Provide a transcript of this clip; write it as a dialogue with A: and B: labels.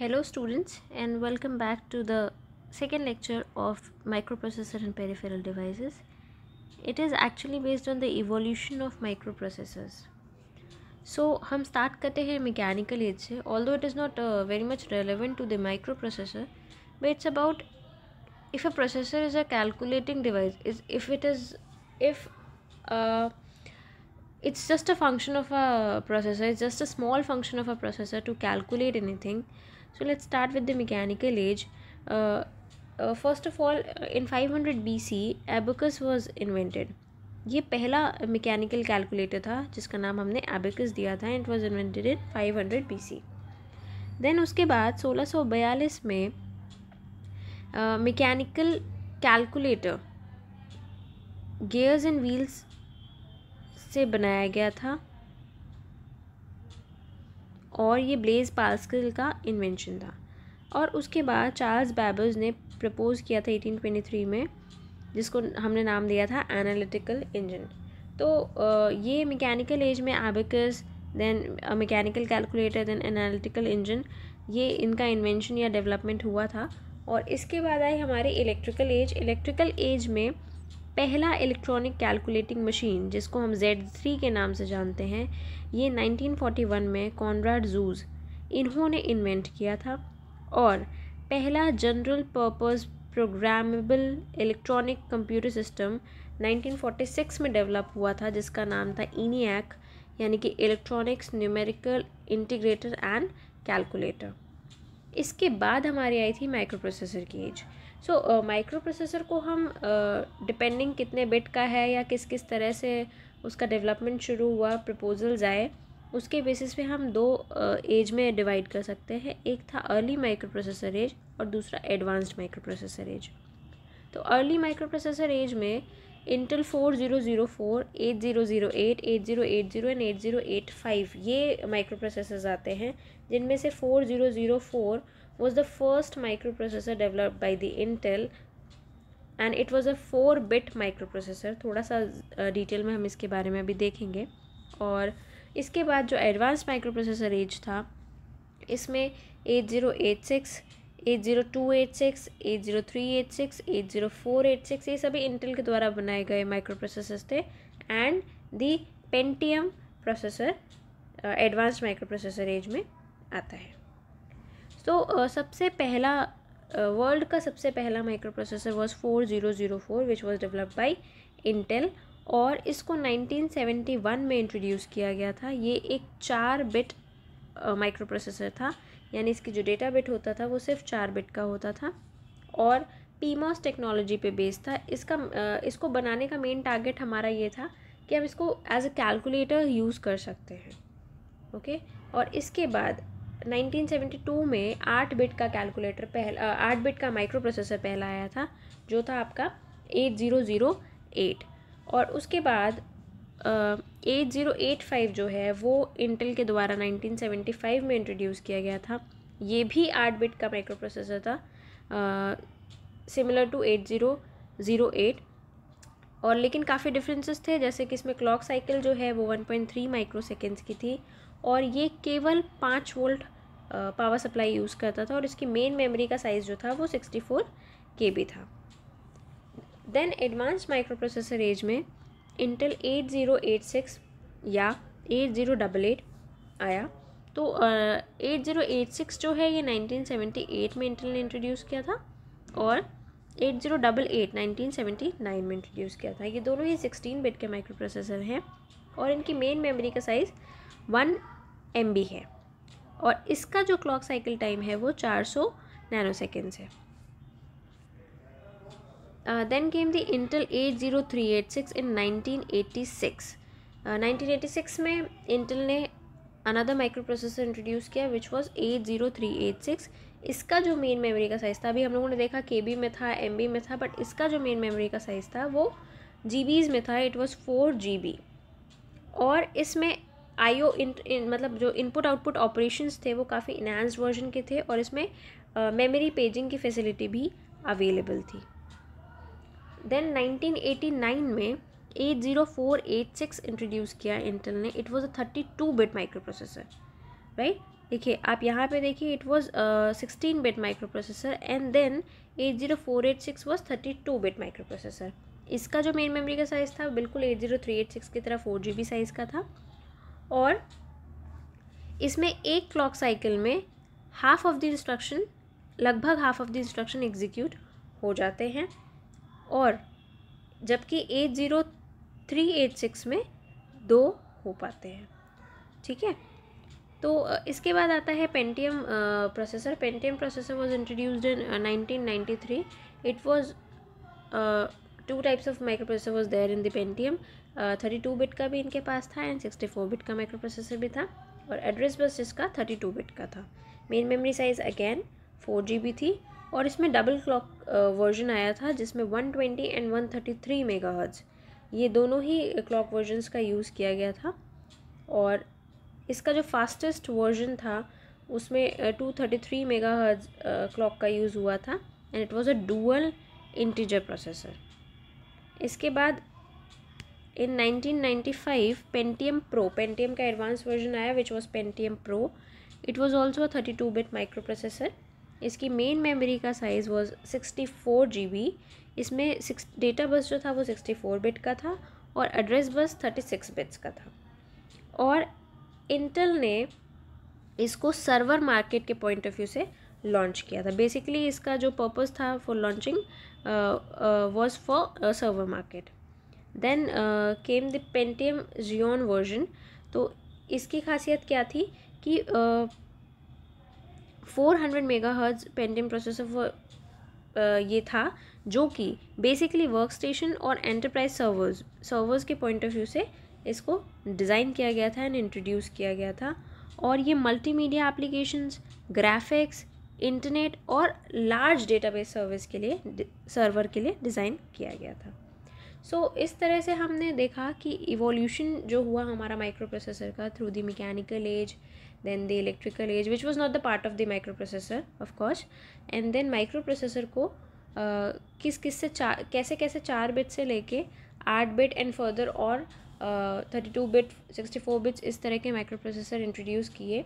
A: Hello students and welcome back to the second lecture of microprocessor and peripheral devices. It is actually based on the evolution of microprocessors. So हम start करते हैं mechanical aid although it is not uh, very much relevant to the microprocessor but it's about if a processor is a calculating device is if it is if uh, it's just a function of a processor it's just a small function of a processor to calculate anything uh, So let's start with the mechanical age. Uh, uh, first of all, uh, in 500 BC, abacus was invented. ये पहला mechanical calculator था जिसका नाम हमने abacus दिया था it was invented in 500 BC then उसके बाद 1642 में mechanical calculator gears and wheels से बनाया गया था और ये ब्लेज पास्कल का इन्वेंशन था और उसके बाद चार्ल्स बैबर्स ने प्रपोज़ किया था 1823 में जिसको हमने नाम दिया था एनालिटिकल इंजन तो ये मैकेनिकल एज में abacus then mechanical calculator then analytical engine ये इनका इन्वेंशन या डेवलपमेंट हुआ था और इसके बाद आई हमारे इलेक्ट्रिकल एज इलेक्ट्रिकल एज में पहला इलेक्ट्रॉनिक कैलकुलेटिंग मशीन जिसको हम जेड थ्री के नाम से जानते हैं ये 1941 में कॉनराड जूज इन्होंने इन्वेंट किया था और पहला general purpose programmable electronic computer system 1946 में डेवलप हुआ था जिसका नाम था इनियक यानी कि electronics numerical integrator and calculator इसके बाद हमारी आई थी माइक्रो प्रोसेसर की एज सो माइक्रो प्रोसेसर को हम डिपेंडिंग uh, कितने बिट का है या किस किस तरह से उसका डेवलपमेंट शुरू हुआ प्रपोजल्स आए उसके बेसिस पे हम दो एज uh, में डिवाइड कर सकते हैं एक था अर्ली माइक्रो प्रोसेसर एज और दूसरा एडवांस्ड माइक्रो प्रोसेसर एज तो अर्ली माइक्रो प्रोसेसर एज में Intel four zero zero four eight zero zero eight eight zero eight zero and eight zero eight five ये माइक्रो प्रोसेसर्स आते हैं जिनमें से four zero zero four was the first microprocessor developed by the Intel and it was a four bit microprocessor थोड़ा सा detail में हम इसके बारे में अभी देखेंगे और इसके बाद जो एडवांस माइक्रो प्रोसेसर एज था इसमें eight zero eight six eight zero two eight six eight zero three eight six eight zero four eight six ये सभी इंटेल के द्वारा बनाए गए माइक्रो प्रोसेसर्स थे and the Pentium processor advance micro processor age में आता है तो सबसे पहला वर्ल्ड का सबसे पहला micro processor was four zero zero four which was developed by Intel और इसको 1971 में इंट्रोड्यूस किया गया था ये एक चार बिट माइक्रो प्रोसेसर था यानी इसकी जो डेटा बिट होता था वो सिर्फ चार बिट का होता था और पीमॉस टेक्नोलॉजी पे बेस्ड था इसका इसको बनाने का मेन टारगेट हमारा ये था कि हम इसको एज अ कैलकुलेटर यूज़ कर सकते हैं ओके और इसके बाद 1972 में आठ बिट का कैलकुलेटर पहला आठ बिट का माइक्रो प्रोसेसर पहला आया था जो था आपका एट ज़ीरो ज़ीरो एट और उसके बाद एट ज़ीरो एट फाइव जो है वो इंटेल के द्वारा नाइनटीन सेवेंटी फाइव में इंट्रोड्यूस किया गया था ये भी आठ बिट का माइक्रो प्रोसेसर था similar to eight zero zero eight और लेकिन काफ़ी डिफरेंसेस थे जैसे कि इसमें क्लॉक साइकिल जो है वो one point three micro seconds की थी और ये केवल पाँच वोल्ट पावर सप्लाई यूज़ करता था और इसकी मेन मेमोरी का साइज़ जो था वो सिक्सटी फोर के बी था then advance micro processor age में Intel eight zero eight six या एट ज़ीरो डबल एट आया तो एट ज़ीरो एट सिक्स जो है ये नाइनटीन सेवेंटी एट में इंटेल ने इंट्रोड्यूस किया था और eight zero double eight nineteen seventy nine में इंट्रोड्यूस किया था ये दोनों ही सिक्सटीन बिट के माइक्रो प्रोसेसर हैं और इनकी मेन मेमोरी का साइज़ वन एम है और इसका जो क्लॉक साइकिल टाइम है वो चार सौ नैनो सेकेंड्स है then came the Intel eight zero three eight six in nineteen eighty six nineteen eighty six में इंटेल ने अनदर माइक्रो प्रोसेसर इंट्रोड्यूस किया which was eight zero three eight six इसका जो मेन मेमोरी का size था अभी हम लोगों ने देखा के बी में था एम बी में था बट इसका जो मेन मेमोरी का साइज़ था वो जी बीज़ में था it was four G B और इसमें आईओ इन मतलब जो इनपुट आउटपुट ऑपरेशंस थे वो काफ़ी इन्हांस्ड वर्जन के थे और इसमें मेमोरी पेजिंग की फैसिलिटी भी अवेलेबल थी देन 1989 में 80486 इंट्रोड्यूस किया इंटेल ने it was a 32 bit micro processor right देखिए आप यहाँ पे देखिए it was 16 bit micro processor and then 80486 was thirty bit micro processor इसका जो मेन मेमोरी का साइज़ था बिल्कुल 80386 की तरह 4GB साइज़ का था और इसमें एक क्लॉक साइकिल में हाफ ऑफ द इंस्ट्रक्शन लगभग half of the instruction execute हो जाते हैं और जबकि eight zero three eight six में दो हो पाते हैं ठीक है तो इसके बाद आता है Pentium processor Pentium processor was introduced in nineteen ninety three it was two types of micro processor was there in the Pentium thirty two bit का भी इनके पास था एंड सिक्सटी फोर बिट का माइक्रो प्रोसेसर भी था और address bus इसका थर्टी टू बिट का था main memory size again four G B थी और इसमें डबल क्लॉक वर्जन आया था जिसमें one twenty and one thirty three mega hertz ये दोनों ही क्लॉक वर्जनस का यूज़ किया गया था और इसका जो फास्टेस्ट वर्जन था उसमें two thirty three mega hertz clock का यूज़ हुआ था and it was a dual integer processor इसके बाद इन 1995 पेंटियम प्रो पेंटियम का एडवांस वर्जन आया which was Pentium pro it was also thirty two bit micro processor इसकी main memory का size was sixty four G B इसमें six data bus जो था वो सिक्सटी फोर बिट का था और address bus thirty six bits का था और इंटेल ने इसको सर्वर मार्केट के पॉइंट ऑफ व्यू से लॉन्च किया था बेसिकली इसका जो पर्पज़ था for launching was for server market then came the Pentium Xeon version तो इसकी खासियत क्या थी कि four hundred mega hertz Pentium processor ये था जो कि बेसिकली वर्क स्टेशन और एंटरप्राइज सर्वर्स सर्वर्स के पॉइंट ऑफ व्यू से इसको डिज़ाइन किया गया था एंड इंट्रोड्यूस किया गया था और ये मल्टीमीडिया एप्लीकेशंस ग्राफिक्स इंटरनेट और लार्ज डेटाबेस सर्विस के लिए सर्वर के लिए डिज़ाइन किया गया था सो so, इस तरह से हमने देखा कि इवोल्यूशन जो हुआ हमारा माइक्रो प्रोसेसर का through the mechanical age then the electrical age which was not the part of the micro processor of course and then micro processor को uh, किस किस से चार कैसे कैसे चार बिट से लेके आठ बिट एंड फर्दर और thirty two bit sixty four bits इस तरह के माइक्रो प्रोसेसर इंट्रोड्यूस किए